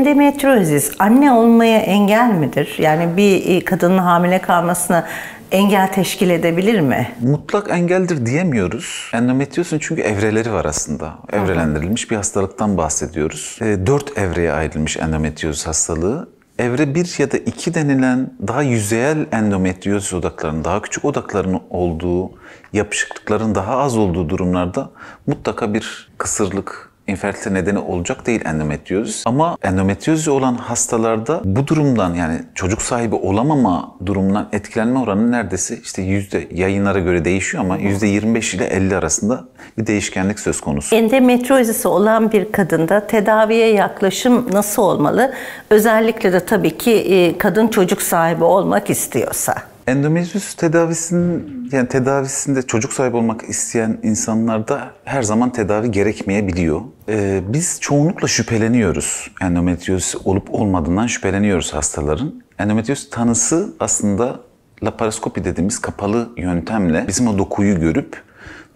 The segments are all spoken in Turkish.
Endometriozis anne olmaya engel midir? Yani bir e, kadının hamile kalmasına engel teşkil edebilir mi? Mutlak engeldir diyemiyoruz. Endometriyosun çünkü evreleri var aslında. Evrelendirilmiş bir hastalıktan bahsediyoruz. E, dört evreye ayrılmış endometriyoz hastalığı. Evre 1 ya da 2 denilen daha yüzeyel endometriyoz odaklarının, daha küçük odaklarının olduğu, yapışıklıkların daha az olduğu durumlarda mutlaka bir kısırlık, infertilite nedeni olacak değil endometriyoz. Ama endometriyoz olan hastalarda bu durumdan yani çocuk sahibi olamama durumundan etkilenme oranı neredeyse işte yüzde yayınlara göre değişiyor ama yüzde 25 ile 50 arasında bir değişkenlik söz konusu. Endometriozisi olan bir kadında tedaviye yaklaşım nasıl olmalı? Özellikle de tabii ki e, kadın çocuk sahibi olmak istiyorsa. Endometriosis tedavisinin yani tedavisinde çocuk sahibi olmak isteyen insanlarda her zaman tedavi gerekmeyebiliyor. Ee, biz çoğunlukla şüpheleniyoruz. Endometriosis olup olmadığından şüpheleniyoruz hastaların. Endometriosis tanısı aslında laparoskopi dediğimiz kapalı yöntemle bizim o dokuyu görüp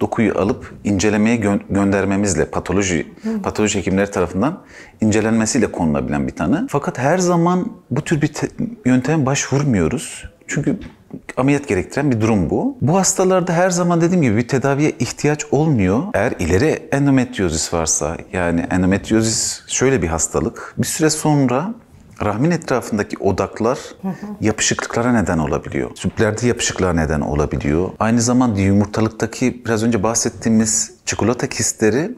dokuyu alıp incelemeye gö- göndermemizle patoloji Hı. patoloji hekimleri tarafından incelenmesiyle konulabilen bir tanı. Fakat her zaman bu tür bir te- yönteme başvurmuyoruz. Çünkü ameliyat gerektiren bir durum bu. Bu hastalarda her zaman dediğim gibi bir tedaviye ihtiyaç olmuyor. Eğer ileri endometriozis varsa yani endometriozis şöyle bir hastalık. Bir süre sonra rahmin etrafındaki odaklar yapışıklıklara neden olabiliyor. Süplerde yapışıklığa neden olabiliyor. Aynı zamanda yumurtalıktaki biraz önce bahsettiğimiz çikolata kistleri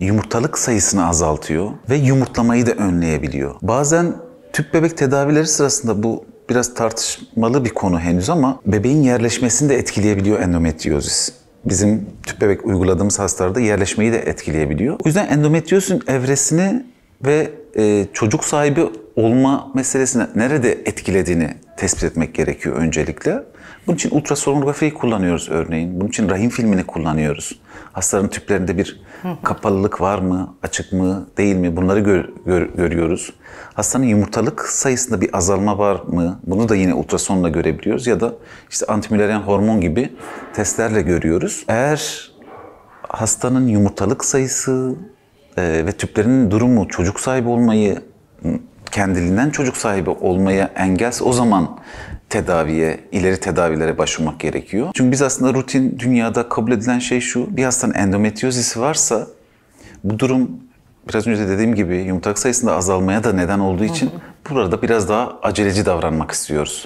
yumurtalık sayısını azaltıyor ve yumurtlamayı da önleyebiliyor. Bazen tüp bebek tedavileri sırasında bu biraz tartışmalı bir konu henüz ama bebeğin yerleşmesini de etkileyebiliyor endometriozis bizim tüp bebek uyguladığımız hastalarda yerleşmeyi de etkileyebiliyor. O yüzden endometriyosun evresini ve e, çocuk sahibi olma meselesine nerede etkilediğini tespit etmek gerekiyor öncelikle. Bunun için ultrasonografiyi kullanıyoruz örneğin. Bunun için rahim filmini kullanıyoruz. Hastaların tüplerinde bir kapalılık var mı, açık mı, değil mi bunları gör, gör, görüyoruz. Hastanın yumurtalık sayısında bir azalma var mı? Bunu da yine ultrasonla görebiliyoruz ya da işte antimüleryen hormon gibi testlerle görüyoruz. Eğer hastanın yumurtalık sayısı e, ve tüplerinin durumu çocuk sahibi olmayı kendiliğinden çocuk sahibi olmaya engelse o zaman tedaviye, ileri tedavilere başvurmak gerekiyor. Çünkü biz aslında rutin dünyada kabul edilen şey şu, bir hastanın endometriozisi varsa bu durum biraz önce de dediğim gibi yumurtak sayısında azalmaya da neden olduğu için burada biraz daha aceleci davranmak istiyoruz.